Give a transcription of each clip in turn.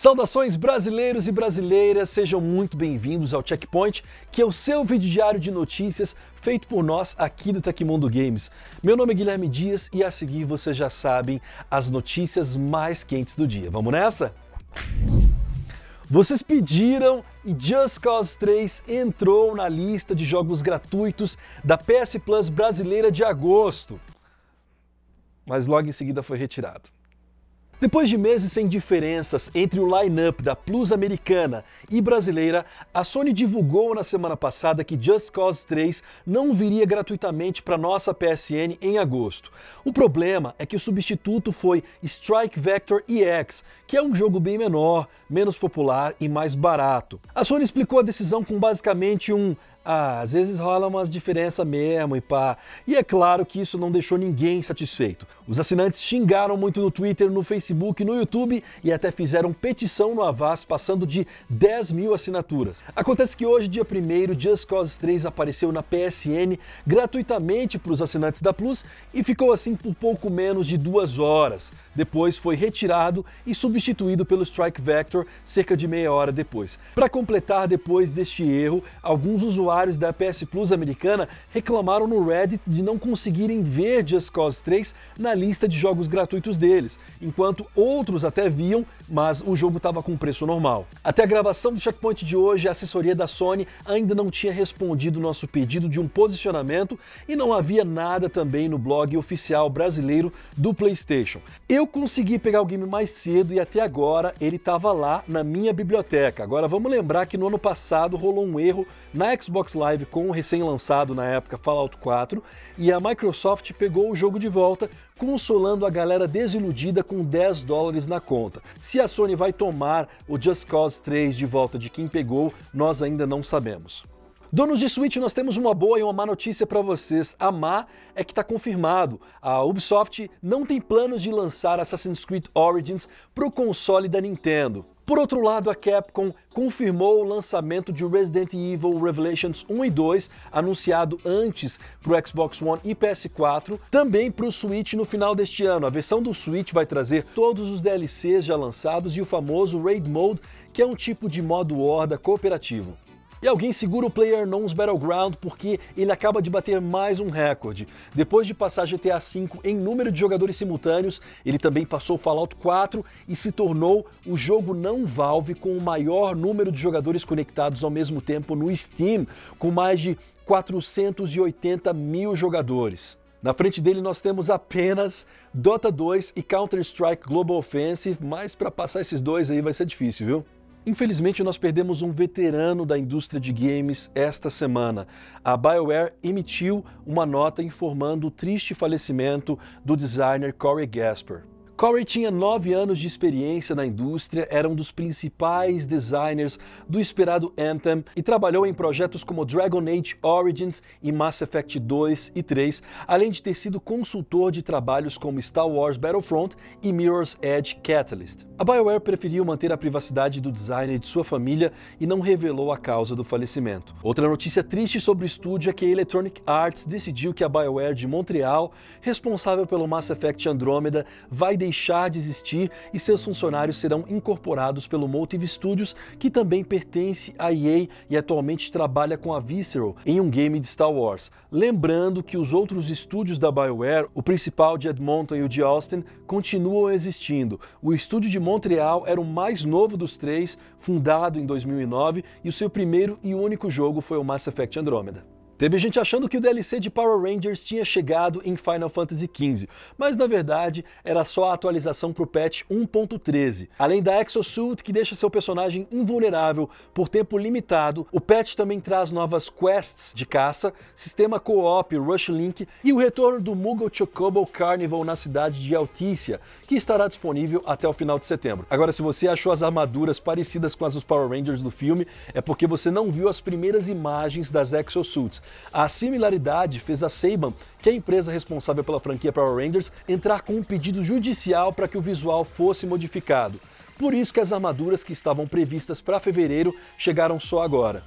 Saudações brasileiros e brasileiras, sejam muito bem-vindos ao Checkpoint, que é o seu vídeo diário de notícias feito por nós aqui do Tecmundo Games. Meu nome é Guilherme Dias e a seguir vocês já sabem as notícias mais quentes do dia. Vamos nessa? Vocês pediram e Just Cause 3 entrou na lista de jogos gratuitos da PS Plus brasileira de agosto. Mas logo em seguida foi retirado. Depois de meses sem diferenças entre o line-up da Plus americana e brasileira, a Sony divulgou na semana passada que Just Cause 3 não viria gratuitamente para nossa PSN em agosto. O problema é que o substituto foi Strike Vector EX, que é um jogo bem menor, menos popular e mais barato. A Sony explicou a decisão com basicamente um ah, às vezes rola umas diferenças mesmo e pá. E é claro que isso não deixou ninguém satisfeito. Os assinantes xingaram muito no Twitter, no Facebook, no YouTube e até fizeram petição no Avaz, passando de 10 mil assinaturas. Acontece que hoje, dia 1 Just Cause 3 apareceu na PSN gratuitamente para os assinantes da Plus e ficou assim por pouco menos de duas horas. Depois foi retirado e substituído pelo Strike Vector cerca de meia hora depois. Para completar, depois deste erro, alguns usuários usuários da PS Plus americana reclamaram no Reddit de não conseguirem ver Just Cause 3 na lista de jogos gratuitos deles, enquanto outros até viam, mas o jogo estava com preço normal. Até a gravação do Checkpoint de hoje, a assessoria da Sony ainda não tinha respondido nosso pedido de um posicionamento e não havia nada também no blog oficial brasileiro do PlayStation. Eu consegui pegar o game mais cedo e até agora ele estava lá na minha biblioteca. Agora vamos lembrar que no ano passado rolou um erro na Xbox Xbox Live com o recém-lançado na época Fallout 4 e a Microsoft pegou o jogo de volta, consolando a galera desiludida com 10 dólares na conta. Se a Sony vai tomar o Just Cause 3 de volta de quem pegou, nós ainda não sabemos. Donos de Switch, nós temos uma boa e uma má notícia para vocês. A má é que está confirmado. A Ubisoft não tem planos de lançar Assassin's Creed Origins para o console da Nintendo. Por outro lado, a Capcom confirmou o lançamento de Resident Evil Revelations 1 e 2, anunciado antes para o Xbox One e PS4, também para o Switch no final deste ano. A versão do Switch vai trazer todos os DLCs já lançados e o famoso Raid Mode, que é um tipo de modo horda cooperativo. E alguém segura o PlayerUnknown's Battleground porque ele acaba de bater mais um recorde. Depois de passar GTA V em número de jogadores simultâneos, ele também passou Fallout 4 e se tornou o jogo não Valve com o maior número de jogadores conectados ao mesmo tempo no Steam, com mais de 480 mil jogadores. Na frente dele nós temos apenas Dota 2 e Counter-Strike Global Offensive, mas para passar esses dois aí vai ser difícil, viu? Infelizmente, nós perdemos um veterano da indústria de games esta semana. A BioWare emitiu uma nota informando o triste falecimento do designer Corey Gasper. Corey tinha nove anos de experiência na indústria, era um dos principais designers do esperado Anthem e trabalhou em projetos como Dragon Age Origins e Mass Effect 2 e 3, além de ter sido consultor de trabalhos como Star Wars Battlefront e Mirror's Edge Catalyst. A BioWare preferiu manter a privacidade do designer e de sua família e não revelou a causa do falecimento. Outra notícia triste sobre o estúdio é que a Electronic Arts decidiu que a BioWare de Montreal, responsável pelo Mass Effect Andromeda, vai deixar de existir e seus funcionários serão incorporados pelo Motive Studios, que também pertence à EA e atualmente trabalha com a Visceral em um game de Star Wars. Lembrando que os outros estúdios da BioWare, o principal de Edmonton e o de Austin, continuam existindo. O estúdio de Montreal era o mais novo dos três, fundado em 2009, e o seu primeiro e único jogo foi o Mass Effect Andromeda. Teve gente achando que o DLC de Power Rangers tinha chegado em Final Fantasy XV, mas na verdade era só a atualização para o patch 1.13. Além da Exosuit, que deixa seu personagem invulnerável por tempo limitado, o patch também traz novas quests de caça, sistema co-op Rush Link e o retorno do Moogle Chocobo Carnival na cidade de Altícia, que estará disponível até o final de setembro. Agora, se você achou as armaduras parecidas com as dos Power Rangers do filme, é porque você não viu as primeiras imagens das Exosuits a similaridade fez a Saban, que é a empresa responsável pela franquia Power Rangers, entrar com um pedido judicial para que o visual fosse modificado. Por isso que as armaduras que estavam previstas para fevereiro chegaram só agora.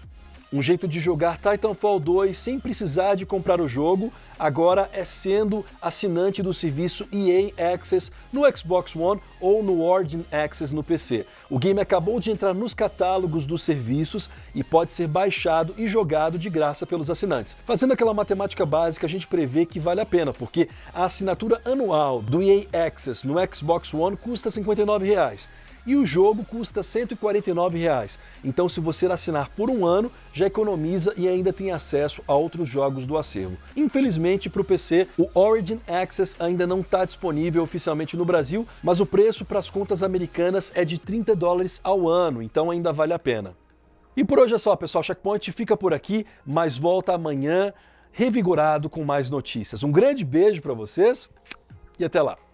Um jeito de jogar Titanfall 2 sem precisar de comprar o jogo agora é sendo assinante do serviço EA Access no Xbox One ou no Origin Access no PC. O game acabou de entrar nos catálogos dos serviços e pode ser baixado e jogado de graça pelos assinantes. Fazendo aquela matemática básica, a gente prevê que vale a pena, porque a assinatura anual do EA Access no Xbox One custa R$ 59. Reais e o jogo custa R$ 149. Reais. Então, se você assinar por um ano, já economiza e ainda tem acesso a outros jogos do acervo. Infelizmente, para o PC, o Origin Access ainda não está disponível oficialmente no Brasil, mas o preço para as contas americanas é de 30 dólares ao ano, então ainda vale a pena. E por hoje é só, pessoal. Checkpoint fica por aqui, mas volta amanhã revigorado com mais notícias. Um grande beijo para vocês e até lá.